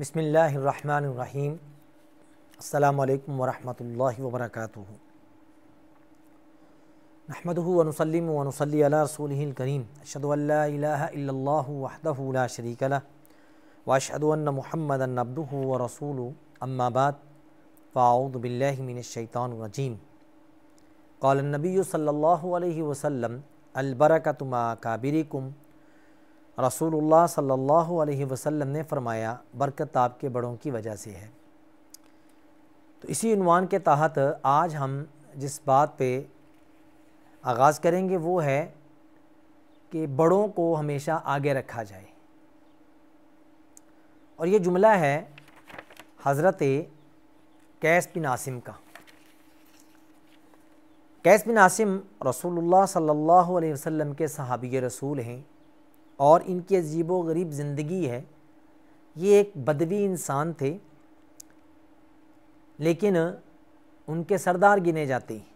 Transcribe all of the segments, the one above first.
बसमीम् अल्लाम वरहमल वबरक नहमदनसलम वनसली रसूल करीम अशदल्ला शरीकला वाशदन महमदन अब्दू व النبي صلى الله عليه وسلم वसम अलबरकतमा كابركم रसूलुल्लाह सल्लल्लाहु अलैहि वसल्लम ने फरमाया बरकत आपके बड़ों की वजह से है तो इसी उनवान के तहत आज हम जिस बात पे आगाज़ करेंगे वो है कि बड़ों को हमेशा आगे रखा जाए और ये जुमला है हज़रत कैस बिन आसिम का कैस बिन आसिम रसूलुल्लाह सल्लल्लाहु अलैहि वसल्लम के सहाबी रसूल हैं और इनकी अजीब व गरीब ज़िंदगी है ये एक बदवी इंसान थे लेकिन उनके सरदार गिने जाते हैं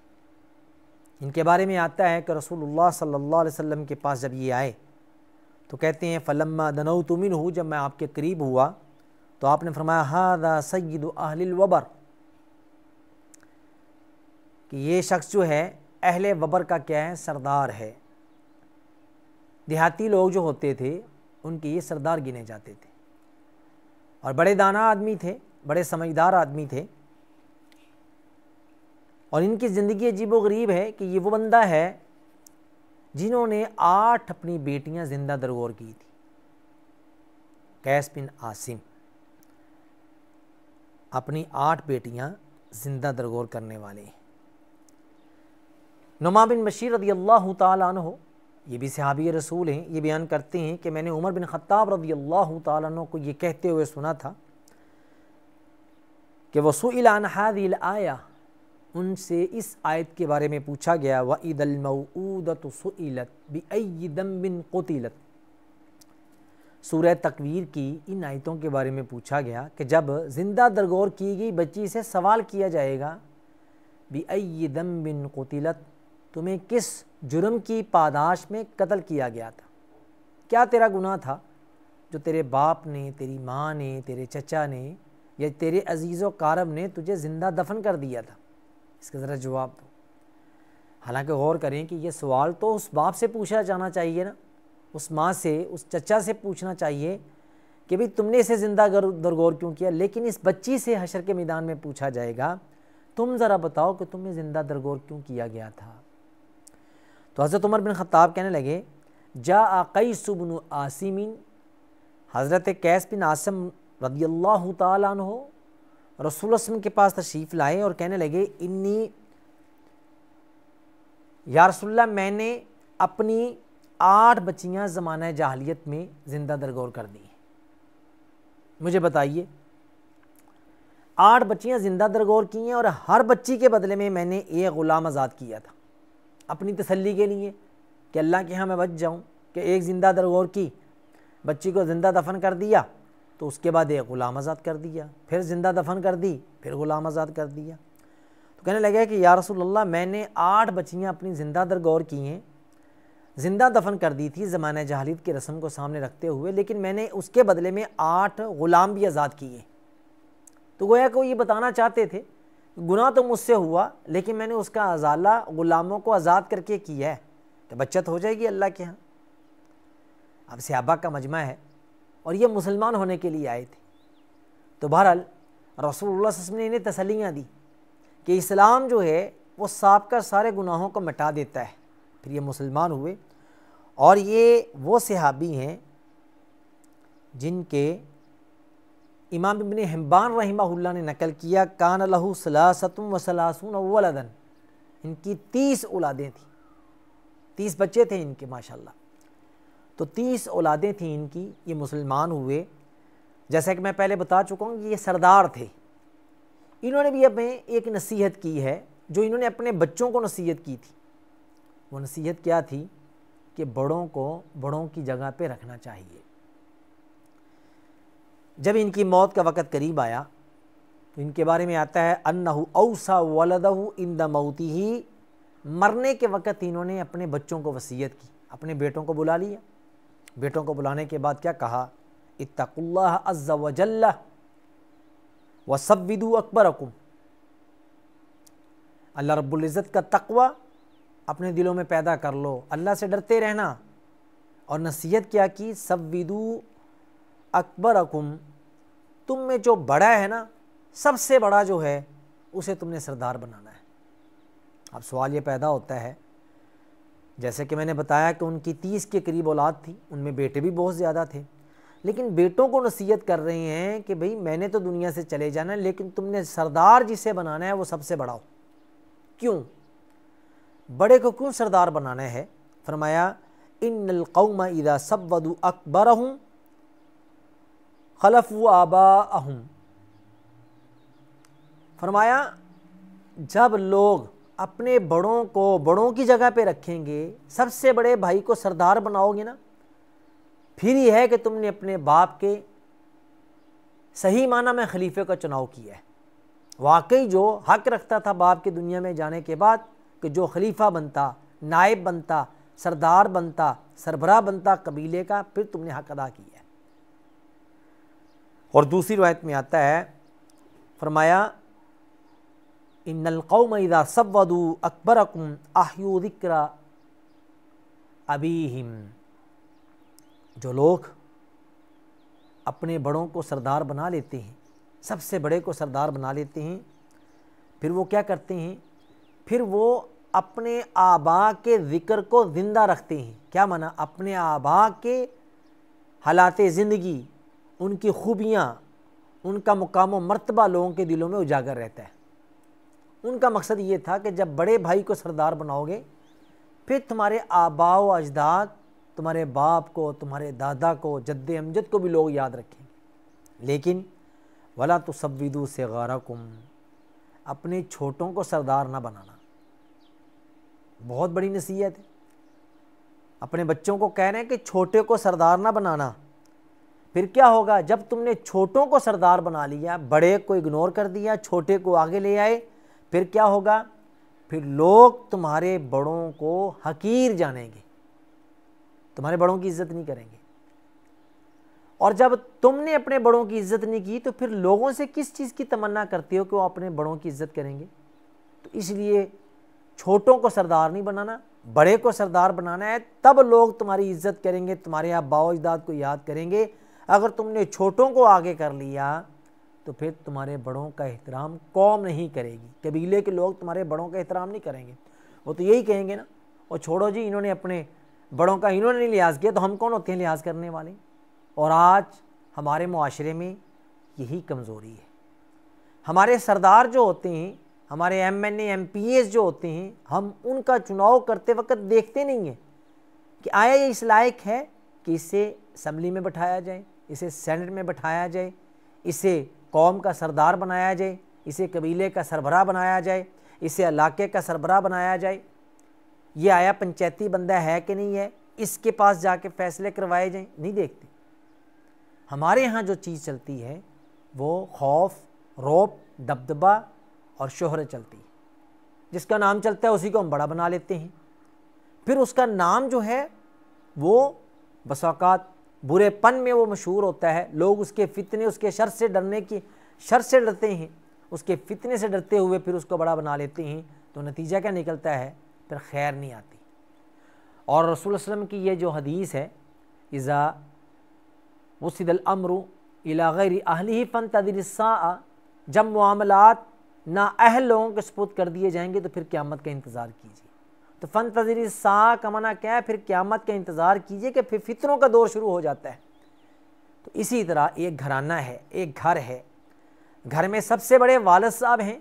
इनके बारे में आता है कि रसूलुल्लाह सल्लल्लाहु अलैहि वसल्लम के पास जब ये आए तो कहते हैं फ़लम्मा दनऊ तुमिन हूँ जब मैं आपके करीब हुआ तो आपने फरमाया हादा सैद वबर कि ये शख्स जो है अहल वबर का क्या है सरदार है देहाती लोग जो होते थे उनके ये सरदार गिने जाते थे और बड़े दाना आदमी थे बड़े समझदार आदमी थे और इनकी ज़िंदगी अजीब व गरीब है कि ये वो बंदा है जिन्होंने आठ अपनी बेटियां ज़िंदा दरगोर की थी कैस बिन आसिम अपनी आठ बेटियां ज़िंदा दरगोर करने वाले हैं नुमा बिन बशीर रदी अल्लाह तु ये भी सहाबी रसूल हैं ये बयान करते हैं कि मैंने उमर बिन ख़त्ताब रदी अल्लाह तु को ये कहते हुए सुना था कि वसूलानहादिल आया उनसे इस आयत के बारे में पूछा गया व ईदलमऊदत सुलत बम बिन कोतीलत सूर्य तकवीर की इन आयतों के बारे में पूछा गया कि जब जिंदा दरगोर की गई बच्ची से सवाल किया जाएगा दम बिन कोतीलत तुम्हें किस जुर्म की पादाश में कत्ल किया गया था क्या तेरा गुनाह था जो तेरे बाप ने तेरी माँ ने तेरे चचा ने या तेरे अजीज़ व कारब ने तुझे ज़िंदा दफन कर दिया था इसका ज़रा जवाब दो हालांकि गौर करें कि यह सवाल तो उस बाप से पूछा जाना चाहिए ना उस माँ से उस चचा से पूछना चाहिए कि भाई तुमने इसे ज़िंदा दरगौर क्यों किया लेकिन इस बच्ची से हशर के मैदान में पूछा जाएगा तुम ज़रा बताओ कि तुम्हें ज़िंदा दरगौर क्यों किया गया था तो हज़रत उमर बिन ख़त्ताब कहने लगे जा आकई सुबन आसिमिन हज़रत कैस बिन आसम रदी अल्लाह हो रसूल वसम के पास तशरीफ़ लाए और कहने लगे इन्नी या मैंने अपनी आठ बच्चियाँ ज़माना जाहलीत में ज़िंदा दरगौर कर दी मुझे बताइए आठ बच्चियाँ ज़िंदा दरगौर की हैं और हर बच्ची के बदले में मैंने एक ग़ुलाम आज़ाद किया था अपनी तसल्ली के लिए कि अल्लाह के यहाँ मैं बच जाऊँ कि एक ज़िंदा गौर की बच्ची को ज़िंदा दफन कर दिया तो उसके बाद एक ग़ुलाम आज़ाद कर दिया फिर ज़िंदा दफन कर दी फिर ग़ुलाम आज़ाद कर दिया तो कहने लगे कि या रसूलल्लाह मैंने आठ बच्चियाँ अपनी ज़िंदा दरगौर की हैं ज़िंदा दफन कर दी थी ज़माना जहलीत की रस्म को सामने रखते हुए लेकिन मैंने उसके बदले में आठ ग़ुलाम भी आज़ाद किए तो गोया को ये बताना चाहते थे गुनाह तो मुझसे हुआ लेकिन मैंने उसका अजाला ग़ुलामों को आज़ाद करके किया है तो बचत हो जाएगी अल्लाह के यहाँ अब सहाबा का मजमा है और ये मुसलमान होने के लिए आए थे तो बहरहाल रसूल ने इन्हें तसलियाँ दी कि इस्लाम जो है वो सबका सारे गुनाहों को मिटा देता है फिर ये मुसलमान हुए और ये वो सहाबी हैं जिनके इमाम इबन हम्बान रहीमहुल्ला ने नकल किया कान लहू सलासतम वसलासून वलदन इनकी तीस औलादें थी तीस बच्चे थे इनके माशाल्लाह तो तीस औलादें थी इनकी ये मुसलमान हुए जैसा कि मैं पहले बता चुका हूँ कि ये सरदार थे इन्होंने भी अपने एक नसीहत की है जो इन्होंने अपने बच्चों को नसीहत की थी वो नसीहत क्या थी कि बड़ों को बड़ों की जगह पे रखना चाहिए जब इनकी मौत का वक़्त करीब आया तो इनके बारे में आता है अन्नहु औसा वलदहु इन द मऊती ही मरने के वक़्त इन्होंने अपने बच्चों को वसीयत की अपने बेटों को बुला लिया बेटों को बुलाने के बाद क्या कहा इतकुल्ला अज्जा वजल्ला व सब विदु अकबर अकुम अल्लाह रब्ज़त का तकवा अपने दिलों में पैदा कर लो अल्लाह से डरते रहना और नसीहत क्या की सब विदु अकबर अकुम तुम में जो बड़ा है ना सबसे बड़ा जो है उसे तुमने सरदार बनाना है अब सवाल ये पैदा होता है जैसे कि मैंने बताया कि उनकी तीस के करीब औलाद थी उनमें बेटे भी बहुत ज़्यादा थे लेकिन बेटों को नसीहत कर रहे हैं कि भाई मैंने तो दुनिया से चले जाना है लेकिन तुमने सरदार जिसे बनाना है वो सबसे बड़ा हो क्यों बड़े को क्यों सरदार बनाना है फरमाया इन नलकौम इदा सब वदू अकबर हूँ खलफ व आबा अहम फरमाया जब लोग अपने बड़ों को बड़ों की जगह पे रखेंगे सबसे बड़े भाई को सरदार बनाओगे ना फिर यह है कि तुमने अपने बाप के सही माना में खलीफे का चुनाव किया है वाकई जो हक रखता था बाप के दुनिया में जाने के बाद कि जो खलीफा बनता नायब बनता सरदार बनता सरबरा बनता कबीले का फिर तुमने हक अदा किया और दूसरी रवायत में आता है फरमाया इनकौम इदा वदू अकबर अकुम आह्यूदिक्रा अबीहिम जो लोग अपने बड़ों को सरदार बना लेते हैं सबसे बड़े को सरदार बना लेते हैं फिर वो क्या करते हैं फिर वो अपने आबा के ज़िक्र को ज़िंदा रखते हैं क्या माना अपने आबा के हालात ज़िंदगी उनकी खूबियाँ उनका मुकाम मरतबा लोगों के दिलों में उजागर रहता है उनका मकसद ये था कि जब बड़े भाई को सरदार बनाओगे फिर तुम्हारे आबाओ अजदाद तुम्हारे बाप को तुम्हारे दादा को जद्द अमजद को भी लोग याद रखेंगे लेकिन वला तो सबविदू से गारकुम अपने छोटों को सरदार ना बनाना बहुत बड़ी नसीहत है अपने बच्चों को कह रहे हैं कि छोटे को सरदार ना बनाना फिर क्या होगा जब तुमने छोटों को सरदार बना लिया बड़े को इग्नोर कर दिया छोटे को आगे ले आए फिर क्या होगा फिर लोग तुम्हारे बड़ों को हकीर जानेंगे तुम्हारे बड़ों की इज्जत नहीं करेंगे और जब तुमने अपने बड़ों की इज्जत नहीं की तो फिर लोगों से किस चीज़ की तमन्ना करते हो कि वो अपने बड़ों की इज्जत करेंगे तो इसलिए छोटों को सरदार नहीं बनाना बड़े को सरदार बनाना है तब लोग तुम्हारी इज्जत करेंगे तुम्हारे आप बाजदाद को याद करेंगे अगर तुमने छोटों को आगे कर लिया तो फिर तुम्हारे बड़ों का एहतराम कौम नहीं करेगी कबीले के लोग तुम्हारे बड़ों का एहतराम नहीं करेंगे वो तो यही कहेंगे ना और छोड़ो जी इन्होंने अपने बड़ों का इन्होंने नहीं लिहाज किया तो हम कौन होते हैं लिहाज करने वाले और आज हमारे माशरे में यही कमज़ोरी है हमारे सरदार जो होते हैं हमारे M N M P S जो होते हैं हम उनका चुनाव करते वक्त देखते नहीं हैं कि आया ये इस लायक है कि इसे असम्बली में बैठाया जाए इसे सेनेट में बैठाया जाए इसे कौम का सरदार बनाया जाए इसे कबीले का सरबराह बनाया जाए इसे इलाके का सरबराह बनाया जाए ये आया पंचायती बंदा है कि नहीं है इसके पास जाके फैसले करवाए जाए नहीं देखते हमारे यहाँ जो चीज़ चलती है वो खौफ रोप दबदबा और शोहरत चलती है जिसका नाम चलता है उसी को हम बड़ा बना लेते हैं फिर उसका नाम जो है वो बसाकात बुरेपन में वो मशहूर होता है लोग उसके फितने उसके शर से डरने की शर से डरते हैं उसके फितने से डरते हुए फिर उसको बड़ा बना लेते हैं तो नतीजा क्या निकलता है फिर खैर नहीं आती और रसूल वसलम की ये जो हदीस है इज़ा वसीदल अमरु इला गैर अहल ही फ़न तदरसा जब मामलात ना अहल लोगों के सपूत कर दिए जाएंगे तो फिर क़्यामत का इंतज़ार कीजिए तो फन तजरी सा का मना क्या है फिर क़्यामत का इंतज़ार कीजिए कि फिर फितरों का दौर शुरू हो जाता है तो इसी तरह एक घराना है एक घर है घर में सबसे बड़े वालद साहब हैं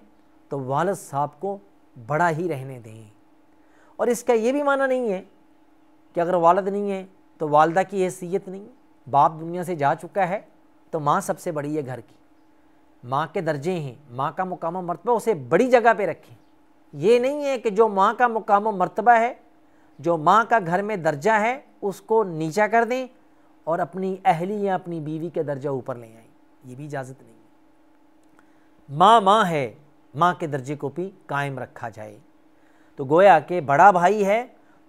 तो वालद साहब को बड़ा ही रहने दें और इसका ये भी माना नहीं है कि अगर वालद नहीं है तो वालदा की हैसियत नहीं बाप दुनिया से जा चुका है तो माँ सबसे बड़ी है घर की माँ के दर्जे हैं माँ का मुकामा मरतबा उसे बड़ी जगह पे रखें ये नहीं है कि जो माँ का मुकाम मरतबा है जो माँ का घर में दर्जा है उसको नीचा कर दें और अपनी अहली या अपनी बीवी के दर्जा ऊपर ले आए ये भी इजाज़त नहीं है माँ माँ है माँ के दर्जे को भी कायम रखा जाए तो गोया के बड़ा भाई है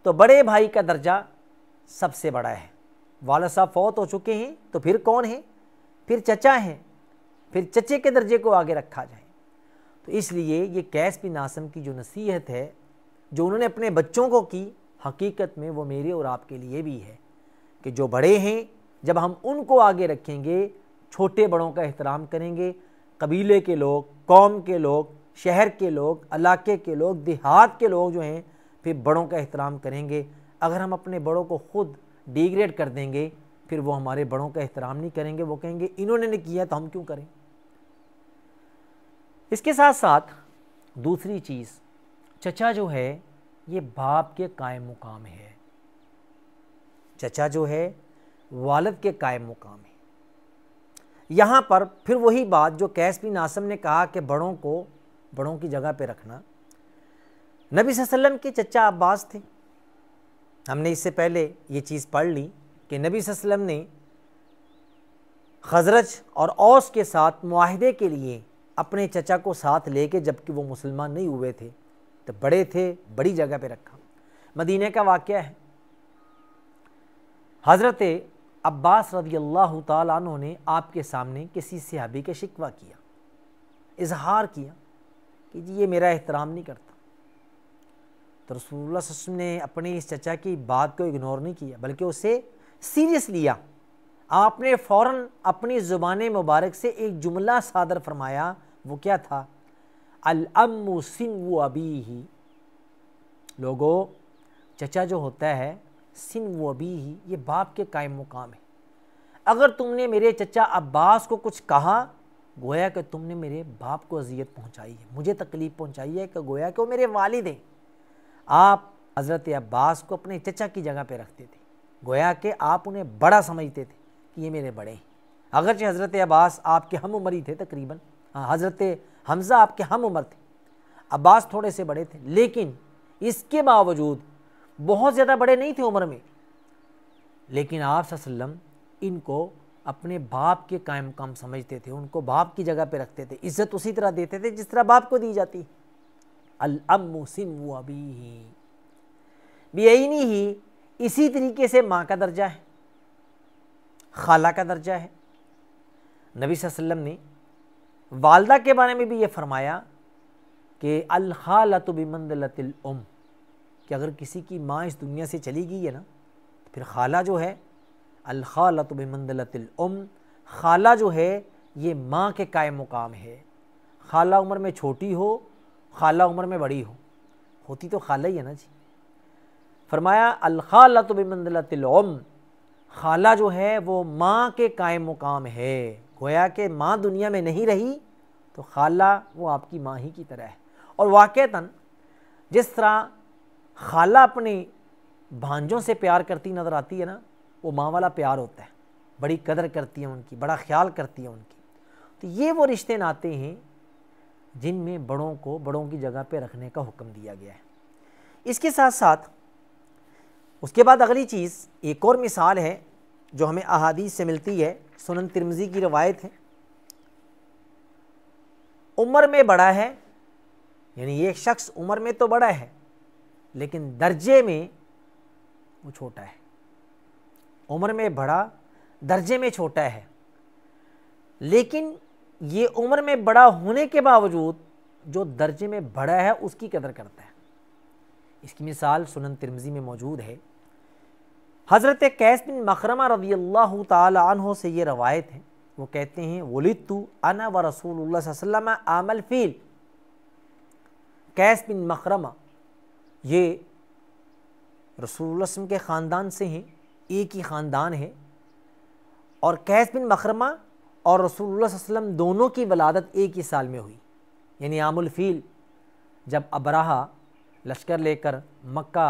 तो बड़े भाई का दर्जा सबसे बड़ा है वाला साहब फौत हो चुके हैं तो फिर कौन है फिर चचा हैं फिर चचे के दर्जे को आगे रखा जाए तो इसलिए ये कैस बिन आसम की जो नसीहत है जो उन्होंने अपने बच्चों को की हकीकत में वो मेरे और आपके लिए भी है कि जो बड़े हैं जब हम उनको आगे रखेंगे छोटे बड़ों का एहतराम करेंगे कबीले के लोग कौम के लोग शहर के लोग इलाके के लोग देहात के लोग जो हैं फिर बड़ों का एहतराम करेंगे अगर हम अपने बड़ों को ख़ुद डिग्रेड कर देंगे फिर वो हमारे बड़ों का एहतराम नहीं करेंगे वो कहेंगे इन्होंने नहीं किया तो हम क्यों करें इसके साथ साथ दूसरी चीज़ चचा जो है ये बाप के कायम मुकाम है चचा जो है वालद के कायम मुकाम है यहाँ पर फिर वही बात जो कैस बिन आसम ने कहा कि बड़ों को बड़ों की जगह पे रखना नबी वसल्लम के चचा अब्बास थे हमने इससे पहले ये चीज़ पढ़ ली कि नबी वसल्लम ने खजरज और औस के साथ माहदे के लिए अपने चचा को साथ लेके जबकि वो मुसलमान नहीं हुए थे तो बड़े थे बड़ी जगह पे रखा मदीने का वाक्य है हज़रत अब्बास रदी अल्लाह तु ने आपके सामने किसी सहाबी के शिकवा किया इजहार किया कि जी ये मेरा एहतराम नहीं करता तो रसूल ने अपने इस चचा की बात को इग्नोर नहीं किया बल्कि उसे सीरियस लिया आपने फ़ौर अपनी ज़ुबान मुबारक से एक जुमला सादर फरमाया वो क्या था अलअमु सिनवु अबी ही लोगो चचा जो होता है सिनवु अबी ही ये बाप के कायम मुकाम है अगर तुमने मेरे चचा अब्बास को कुछ कहा गोया कि तुमने मेरे बाप को अजियत पहुंचाई है मुझे तकलीफ़ पहुंचाई है कि गोया कि वो मेरे वालिद हैं आप हज़रत अब्बास को अपने चचा की जगह पे रखते थे गोया कि आप उन्हें बड़ा समझते थे कि ये मेरे बड़े हैं अगरचे हज़रत अब्बास आपके हम उम्र ही थे तकरीबन हाँ, हज़रत हमज़ा आपके हम उम्र थे अब्बास थोड़े से बड़े थे लेकिन इसके बावजूद बहुत ज़्यादा बड़े नहीं थे उम्र में लेकिन आप इनको अपने बाप के कायम काम समझते थे उनको बाप की जगह पे रखते थे इज्जत उसी तरह देते थे जिस तरह बाप को दी जाती अल अम सिम अभी ही बेनी ही इसी तरीके से माँ का दर्जा है खाला का दर्जा है नबी वसल्लम ने वालदा के बारे में भी ये फरमाया कि अलहालत लतम उम कि अगर किसी की माँ इस दुनिया से चली गई है ना तो फिर खाला जो है अलखालत बिमंदलतिल उम खाला जो है ये माँ के काय मुकाम है खाला उम्र में छोटी हो खाला उम्र में बड़ी हो होती तो खाला ही है ना जी फरमाया अलखालत बिमंदलतिल उम खाला जो है वो माँ के काय मुकाम है गोया कि माँ दुनिया में नहीं रही तो खाला वो आपकी माँ ही की तरह है और वाक़ता जिस तरह खाला अपने भांजों से प्यार करती नज़र आती है ना वो माँ वाला प्यार होता है बड़ी कदर करती है उनकी बड़ा ख्याल करती है उनकी तो ये वो रिश्ते नाते हैं जिनमें बड़ों को बड़ों की जगह पे रखने का हुक्म दिया गया है इसके साथ साथ उसके बाद अगली चीज़ एक और मिसाल है जो हमें अहादीस से मिलती है सुनन तिरमजी की रवायत है उम्र में बड़ा है यानी ये शख्स उम्र में तो बड़ा है लेकिन दर्जे में वो छोटा है उम्र में बड़ा दर्जे में छोटा है लेकिन ये उम्र में बड़ा होने के बावजूद जो दर्जे में बड़ा है उसकी कदर करता है इसकी मिसाल सुनन तिरमजी में मौजूद है हज़रत कैस बिन मखरमा रदी अल्लाह तहों से ये रवायत है वो कहते हैं वलितु अना व रसूल वसम आमल फील कैस बिन मखरमा ये रसूल वसम के ख़ानदान से हैं एक ही ख़ानदान है और कैस बिन मखरमा और रसूल वसम दोनों की वलादत एक ही साल में हुई यानी आमुल फील जब अबराहा लश्कर लेकर मक्का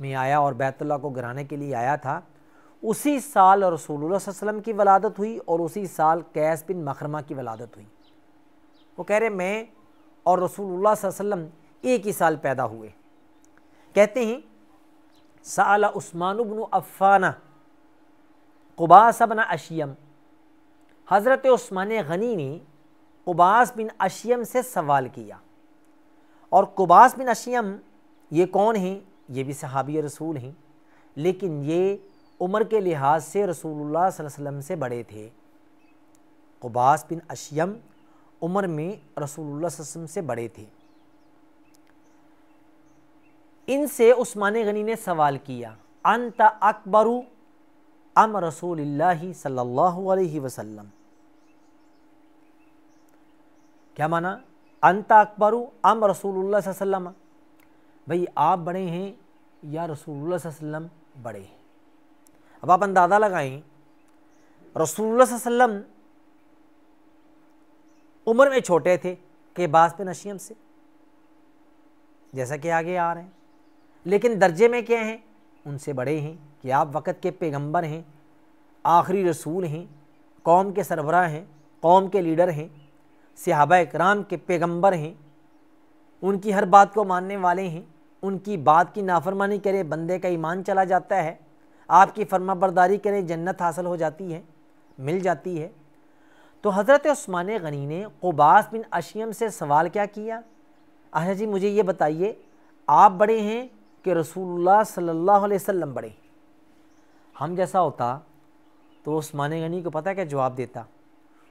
में आया और बैतुल्ला को गिराने के लिए आया था उसी साल रसूल वसलम की वलादत हुई और उसी साल कैस बिन मखरमा की वलादत हुई वो कह रहे मैं और रसूल वसल्लम एक ही साल पैदा हुए कहते हैं साल उस्मान अफ़ाना कुबास बन अशियम हज़रत उस्मान गनी ने कुबास बिन अशियम से सवाल किया और कुबास बिन अशियम ये कौन हैं ये भी सहाबी रसूल हैं लेकिन ये उम्र के लिहाज से रसूलुल्लाह वसल्लम से बड़े थे कुबास बिन अशियम उम्र में रसूलुल्लाह वसल्लम से बड़े थे इनसे उस्मान गनी ने सवाल किया अंत अकबरू अम रसूल सल्लल्लाहु अलैहि वसल्लम क्या माना अंत अकबरू अम रसूलुल्लाह वसल्लम भाई आप बड़े हैं या रसूलुल्लाह वसल्लम बड़े हैं अब आप अंदाज़ा लगाएं रसूलुल्लाह वसल्लम उम्र में छोटे थे के बाद पे नशियम से जैसा कि आगे आ रहे हैं लेकिन दर्जे में क्या हैं उनसे बड़े हैं कि आप वक़्त के पैगंबर हैं आखिरी रसूल हैं कौम के सरबरा हैं कौम के लीडर हैं सिहाबा कराम के पैगंबर हैं उनकी हर बात को मानने वाले हैं उनकी बात की नाफरमानी करें बंदे का ईमान चला जाता है आपकी फर्माबरदारी करें जन्नत हासिल हो जाती है मिल जाती है तो हज़रत स्मान गनी ने कुबास बिन अशियम से सवाल क्या किया अच्छा जी मुझे ये बताइए आप बड़े हैं कि रसूलुल्लाह सल्लल्लाहु अलैहि वसल्लम बड़े हम जैसा होता तो उस्मान गनी को पता क्या जवाब देता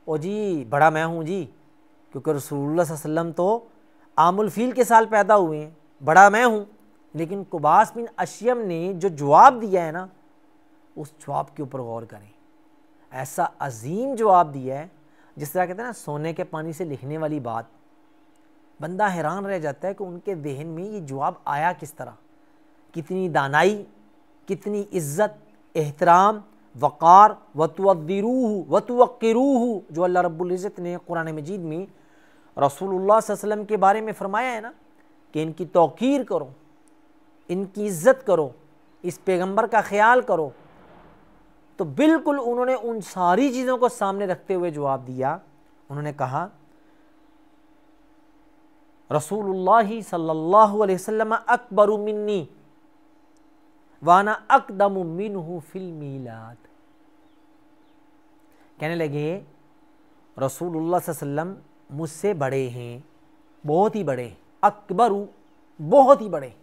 ओ जी बड़ा मैं हूँ जी क्योंकि रसूलुल्लाह वसल्लम तो आमुलफील के साल पैदा हुए हैं बड़ा मैं हूँ लेकिन कुबास बिन अशियम ने जो जवाब दिया है ना उस जवाब के ऊपर गौर करें ऐसा अजीम जवाब दिया है जिस तरह कहते हैं ना सोने के पानी से लिखने वाली बात बंदा हैरान रह जाता है कि उनके जहन में ये जवाब आया किस तरह कितनी दानाई कितनी इज़्ज़त एहतराम वक़ार वतवरूह वतवरूह जो अल्लाह रब्ज़त ने कुरान मजीद में रसूलुल्लाह वसल्लम के बारे में फ़रमाया है ना कि इनकी तोकीर करो इनकी इज़्ज़त करो इस पैगंबर का ख्याल करो तो बिल्कुल उन्होंने उन सारी चीज़ों को सामने रखते हुए जवाब दिया उन्होंने कहा रसूलुल्लाह सल्लल्लाहु अलैहि वसल्लम अकबर मिन्नी वाना अकदम मिन फिल मीलाद कहने लगे रसूलुल्लाह वसल्लम मुझसे बड़े हैं बहुत ही बड़े हैं अकबरू बहुत ही बड़े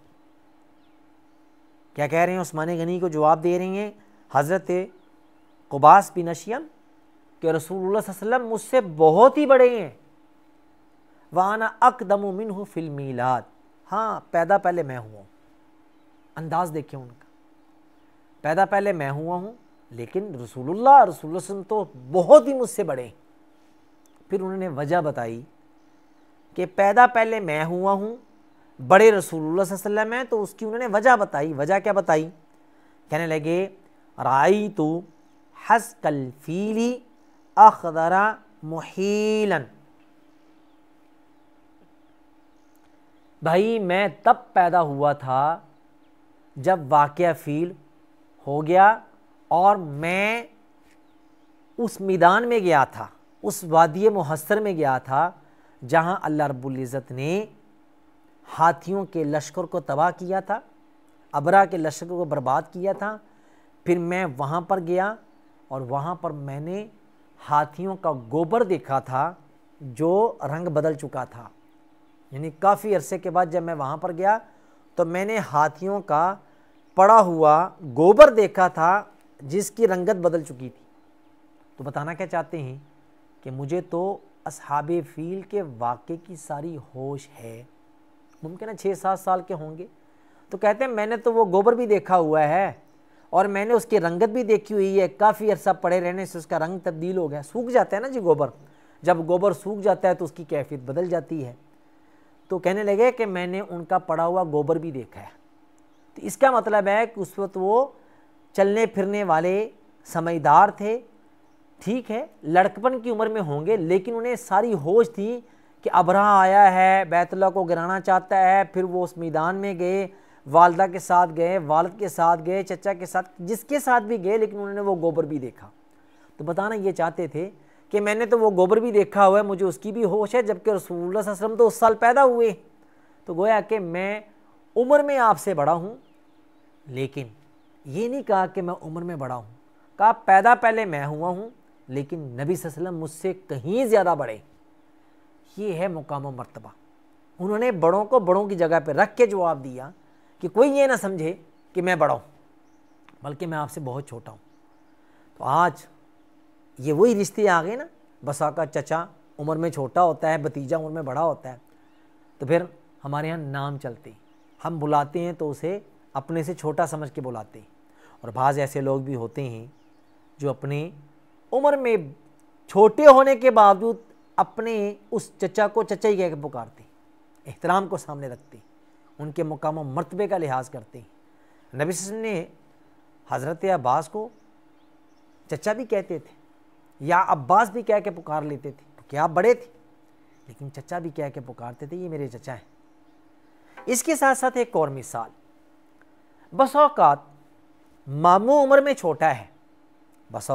क्या कह रहे हैं उस्मान गनी को जवाब दे रहे हैं हज़रत कुबास बिन अशियम के रसूल वसम मुझसे बहुत ही बड़े हैं वाना अकदम मिन हूँ फिल्मीलाद हाँ पैदा पहले मैं हुआ हूँ अंदाज़ देखे उनका पैदा पहले मैं हुआ हूँ लेकिन रसूलुल्लाह रसूल तो बहुत ही मुझसे बड़े हैं फिर उन्होंने वजह बताई कि पैदा पहले मैं हुआ हूँ बड़े रसूलुल्लाह वसल्लम हैं तो उसकी उन्होंने वजह बताई वजह क्या बताई कहने लगे राई तो हस कल फीली अखदरा मुहीलन भाई मैं तब पैदा हुआ था जब वाक़ फील हो गया और मैं उस मैदान में गया था उस वादिय महसर में गया था जहां अल्लाह इज़्ज़त ने हाथियों के लश्कर को तबाह किया था अबरा के लश्कर को बर्बाद किया था फिर मैं वहाँ पर गया और वहाँ पर मैंने हाथियों का गोबर देखा था जो रंग बदल चुका था यानी काफ़ी अरसे के बाद जब मैं वहाँ पर गया तो मैंने हाथियों का पड़ा हुआ गोबर देखा था जिसकी रंगत बदल चुकी थी तो बताना क्या चाहते हैं कि मुझे तो असहाब फील के वाक़े की सारी होश है मुमकिन है छः सात साल के होंगे तो कहते हैं मैंने तो वो गोबर भी देखा हुआ है और मैंने उसकी रंगत भी देखी हुई है काफ़ी अरसा पड़े रहने से उसका रंग तब्दील हो गया सूख जाता है ना जी गोबर जब गोबर सूख जाता है तो उसकी कैफियत बदल जाती है तो कहने लगे कि मैंने उनका पड़ा हुआ गोबर भी देखा है तो इसका मतलब है कि उस वक्त वो चलने फिरने वाले समझदार थे ठीक है लड़कपन की उम्र में होंगे लेकिन उन्हें सारी होश थी कि अबरा आया है बैतुल्ला को गिराना चाहता है फिर वो उस मैदान में गए वालदा के साथ गए वालद के साथ गए चचा के साथ जिसके साथ भी गए लेकिन उन्होंने वो गोबर भी देखा तो बताना ये चाहते थे कि मैंने तो वो गोबर भी देखा हुआ है मुझे उसकी भी होश है जबकि रसूल वसलम तो उस साल पैदा हुए तो गोया कि मैं उम्र में आपसे बड़ा हूँ लेकिन ये नहीं कहा कि मैं उम्र में बड़ा हूँ कहा पैदा पहले मैं हुआ हूँ लेकिन नबी वसल्लम मुझसे कहीं ज़्यादा बड़े ये है मुकाम मरतबा उन्होंने बड़ों को बड़ों की जगह पर रख के जवाब दिया कि कोई ये ना समझे कि मैं बड़ा हूँ बल्कि मैं आपसे बहुत छोटा हूँ तो आज ये वही रिश्ते आ गए ना बसा का चचा उम्र में छोटा होता है भतीजा उम्र में बड़ा होता है तो फिर हमारे यहाँ नाम चलते हम बुलाते हैं तो उसे अपने से छोटा समझ के बुलाते हैं और बाज़ ऐसे लोग भी होते हैं जो अपने उम्र में छोटे होने के बावजूद अपने उस चचा को चचा ही कहकर पुकारते एहतराम को सामने रखते उनके मुकाम मरतबे का लिहाज करते नबी वसम ने हज़रत अब्बास को चचा भी कहते थे या अब्बास भी कह के पुकार लेते थे तो क्योंकि आप बड़े थे लेकिन चचा भी कह के पुकारते थे ये मेरे चचा हैं इसके साथ साथ एक और मिसाल बस अवकात मामू उम्र में छोटा है बस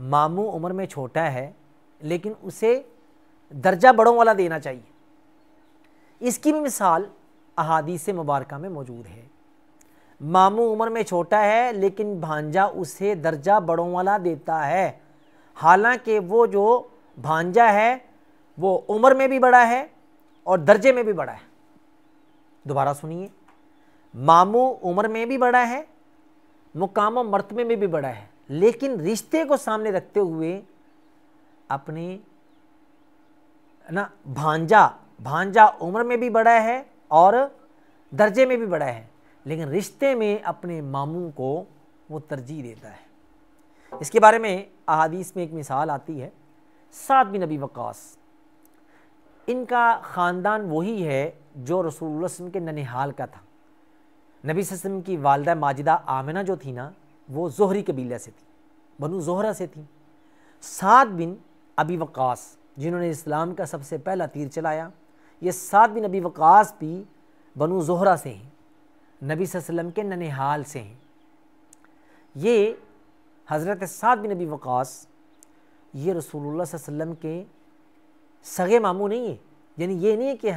मामू उम्र में छोटा है लेकिन उसे दर्जा बड़ों वाला देना चाहिए इसकी भी मिसाल अहादी से मुबारक में मौजूद है मामू उम्र में छोटा है लेकिन भांजा उसे दर्जा बड़ों वाला देता है हालांकि वो जो भांजा है वो उम्र में भी बड़ा है और दर्जे में भी बड़ा है दोबारा सुनिए मामू उम्र में भी बड़ा है मुकाम मरतबे में भी बड़ा है लेकिन रिश्ते को सामने रखते हुए अपने ना भांजा भांजा उम्र में भी बड़ा है और दर्जे में भी बड़ा है लेकिन रिश्ते में अपने मामू को वो तरजीह देता है इसके बारे में अहादीस में एक मिसाल आती है सात बिन नबी वक़ास इनका ख़ानदान वही है जो रसूल वसम के ननिहाल का था नबी वसम की वालदा माजिदा आमिना जो थी ना वो जोहरी कबीला से थी बनु जोहरा से थी सात बिन अबी वक़ास जिन्होंने इस्लाम का सबसे पहला तीर चलाया ये सात बिन अबी वक़ास भी बनु जोहरा से हैं नबी वसम के ननहाल से हैं ये हज़रत सात बिन अबी वक़ास ये रसूलुल्लाह वसम के सगे मामू नहीं है यानी ये नहीं है कि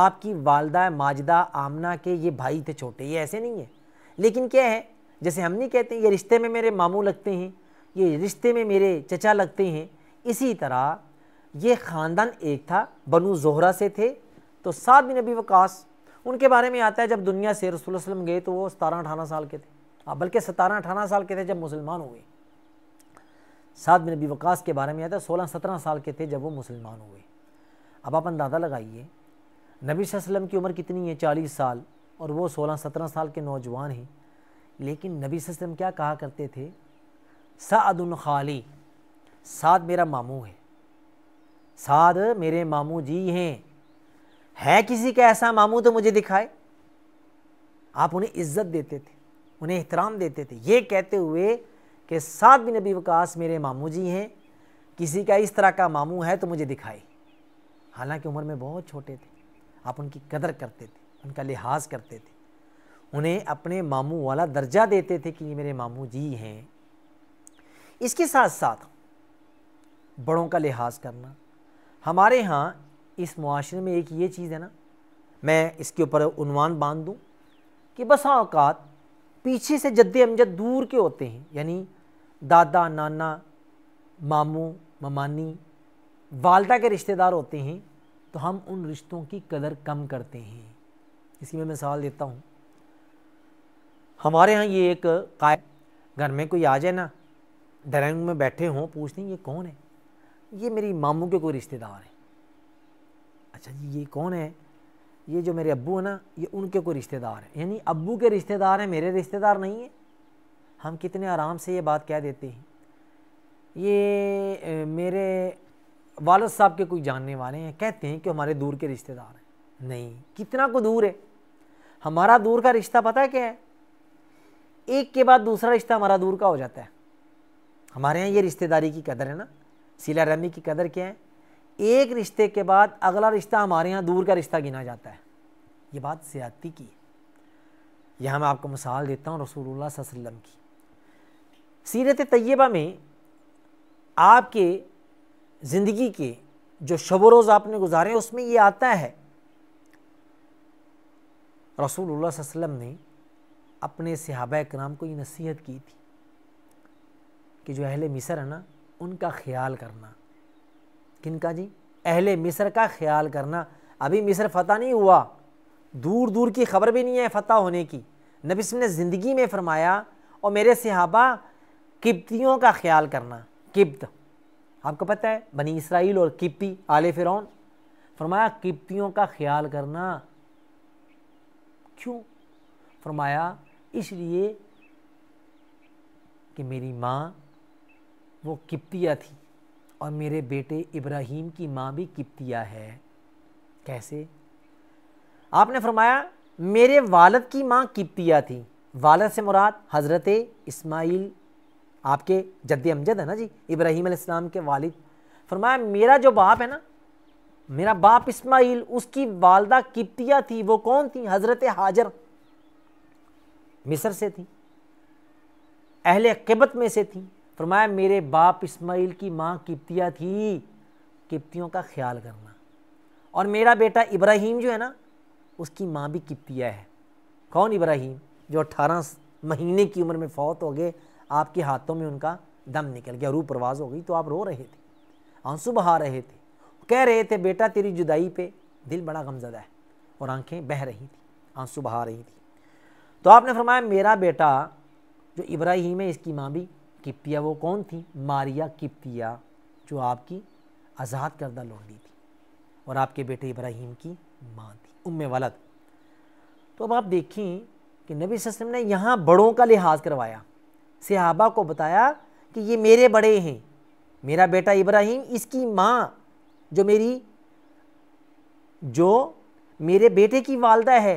आपकी वालदा माजदा आमना के ये भाई थे छोटे ये ऐसे नहीं है लेकिन क्या है जैसे हम नहीं कहते ये रिश्ते में मेरे मामू लगते हैं ये रिश्ते में मेरे चचा लगते हैं इसी तरह ये ख़ानदान एक था बनु जोहरा से थे तो सात बिन नबी वकास उनके बारे में आता है जब दुनिया से रसूल वसलम गए तो वो सतारह अठारह साल के थे हाँ बल्कि सतारह अठारह साल के थे जब मुसलमान हुए सात बिन नबी वकास के बारे में आता है सोलह सत्रह साल के थे जब वो मुसलमान हुए अब आप अंदाज़ा लगाइए नबी वसलम की उम्र कितनी है चालीस साल और वो सोलह सत्रह साल के नौजवान हैं लेकिन नबी वसम क्या कहा करते थे सादुन खाली साद मेरा मामू है साद मेरे मामू जी हैं है किसी का ऐसा मामू तो मुझे दिखाए आप उन्हें इज्जत देते थे उन्हें एहतराम देते थे ये कहते हुए कि सात बिन नबी वकास मेरे मामू जी हैं किसी का इस तरह का मामू है तो मुझे दिखाए हालांकि उम्र में बहुत छोटे थे आप उनकी कदर करते थे उनका लिहाज करते थे उन्हें अपने मामू वाला दर्जा देते थे कि ये मेरे मामू जी हैं इसके साथ साथ बड़ों का लिहाज करना हमारे यहाँ इस मुआरे में एक ये चीज़ है ना मैं इसके ऊपर उनवान बांध दूँ कि बस अवकात हाँ, पीछे से जद्द अमजद दूर के होते हैं यानी दादा नाना मामू ममानी वालदा के रिश्तेदार होते हैं तो हम उन रिश्तों की कदर कम करते हैं इसी में मिसाल देता हूँ हमारे यहाँ ये एक काय घर में कोई आ जाए ना ड्राइंग में बैठे हों पूछते हैं ये कौन है ये मेरी मामू के कोई रिश्तेदार है अच्छा जी ये कौन है ये जो मेरे अब्बू हैं ना ये उनके कोई रिश्तेदार है यानी अब्बू के रिश्तेदार हैं मेरे रिश्तेदार नहीं हैं हम कितने आराम से ये बात कह देते हैं ये मेरे वालद साहब के कोई जानने वाले हैं कहते हैं कि हमारे दूर के रिश्तेदार हैं नहीं कितना को दूर है हमारा दूर का रिश्ता पता है क्या है एक के बाद दूसरा रिश्ता हमारा दूर का हो जाता है हमारे यहाँ ये रिश्तेदारी की कदर है ना सिला रमी की कदर क्या है एक रिश्ते के बाद अगला रिश्ता हमारे यहाँ दूर का रिश्ता गिना जाता है ये बात ज़्यादती की है यह मैं आपको मिसाल देता हूँ रसूल वसल्लम की सीरत तय्यबा में आपके ज़िंदगी के जो शब रोज़ आपने गुजारे उसमें ये आता है रसूल वसल्लम ने अपने सहाबा कराम को ये नसीहत की थी कि जो अहल मिसर है ना उनका ख्याल करना किन का जी अहल मिसर का ख्याल करना अभी मिसर फ़तह नहीं हुआ दूर दूर की खबर भी नहीं है फ़तह होने की नबी ने ज़िंदगी में फ़रमाया और मेरे सहाबा किप्तियों का ख्याल करना किप्त आपको पता है बनी इसराइल और किप्ती आले फ़िरौन फरमाया किप्तियों का ख्याल करना क्यों फरमाया इसलिए कि मेरी माँ वो किप्तिया थी और मेरे बेटे इब्राहिम की माँ भी किप्तिया है कैसे आपने फरमाया मेरे वालद की माँ किप्तिया थी वालद से मुराद हज़रत इस्माइल आपके जद्द अमजद है ना जी इब्राहिम अलैहिस्सलाम के वालिद फरमाया मेरा जो बाप है ना मेरा बाप इस्माइल उसकी वालदा किप्तिया थी वो कौन थी हज़रत हाजर मिस्र से थी अहले किबत में से थी फरमाया मेरे बाप इस्माइल की माँ किप्तिया थी किप्तियों का ख्याल करना और मेरा बेटा इब्राहिम जो है ना उसकी माँ भी किप्तिया है कौन इब्राहिम जो अट्ठारह महीने की उम्र में फौत हो गए आपके हाथों में उनका दम निकल गया रू परवाज हो गई तो आप रो रहे थे आंसू बहा रहे थे कह रहे थे बेटा तेरी जुदाई पे दिल बड़ा गमजदा है और आंखें बह रही थी आंसू बहा रही थी तो आपने फरमाया मेरा बेटा जो इब्राहिम है इसकी माँ भी किप्तिया वो कौन थी मारिया किप्तिया जो आपकी आज़ाद करदा लौंडी थी और आपके बेटे इब्राहिम की माँ थी उम वलद तो अब आप देखें कि नबी वसम ने यहाँ बड़ों का लिहाज करवाया सिहाबा को बताया कि ये मेरे बड़े हैं मेरा बेटा इब्राहिम इसकी माँ जो मेरी जो मेरे बेटे की वालदा है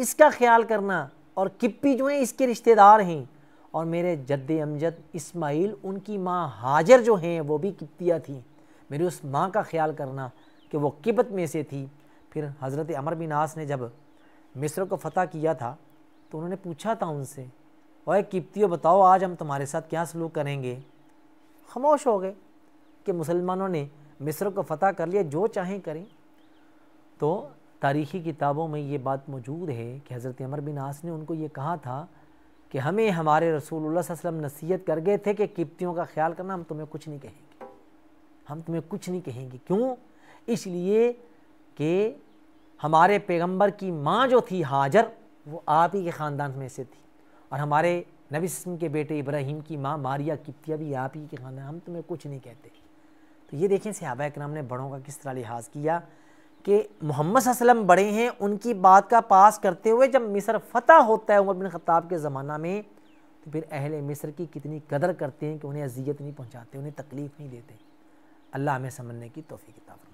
इसका ख्याल करना और किप्पी जो हैं इसके रिश्तेदार हैं और मेरे जद्द अमजद इस्माइल उनकी माँ हाजर जो हैं वो भी किप्तिया थी मेरी उस माँ का ख्याल करना कि वो किबत में से थी फिर हज़रत अमर बिन आस ने जब मिस्र को फ़तह किया था तो उन्होंने पूछा था उनसे ओए किप्तियों बताओ आज हम तुम्हारे साथ क्या सलूक करेंगे खामोश हो गए कि मुसलमानों ने मिस्र को फ़तह कर लिया जो चाहें करें तो तारीख़ी किताबों में ये बात मौजूद है कि हज़रत अमर बिन आस ने उनको ये कहा था कि हमें हमारे रसूल वसम नसीहत कर गए थे कि किप्तियों का ख्याल करना हम तुम्हें कुछ नहीं कहेंगे हम तुम्हें कुछ नहीं कहेंगे क्यों इसलिए कि हमारे पैगंबर की माँ जो थी हाजर वो आप ही के ख़ानदान में से थी और हमारे नबी नबीम के बेटे इब्राहिम की माँ मारिया किप्तिया भी आप ही के ख़ानदान हम तुम्हें कुछ नहीं कहते तो ये देखें सहाबा कराम ने बड़ों का किस तरह लिहाज किया कि मोहम्मद वसलम बड़े हैं उनकी बात का पास करते हुए जब मिस्र फतह होता है उमर बिन ख़ताब के ज़माना में तो फिर अहले मिस्र की कितनी कदर करते हैं कि उन्हें अजियत नहीं पहुँचाते उन्हें तकलीफ़ नहीं देते अल्लाह हमें समझने की तोफ़ी किताब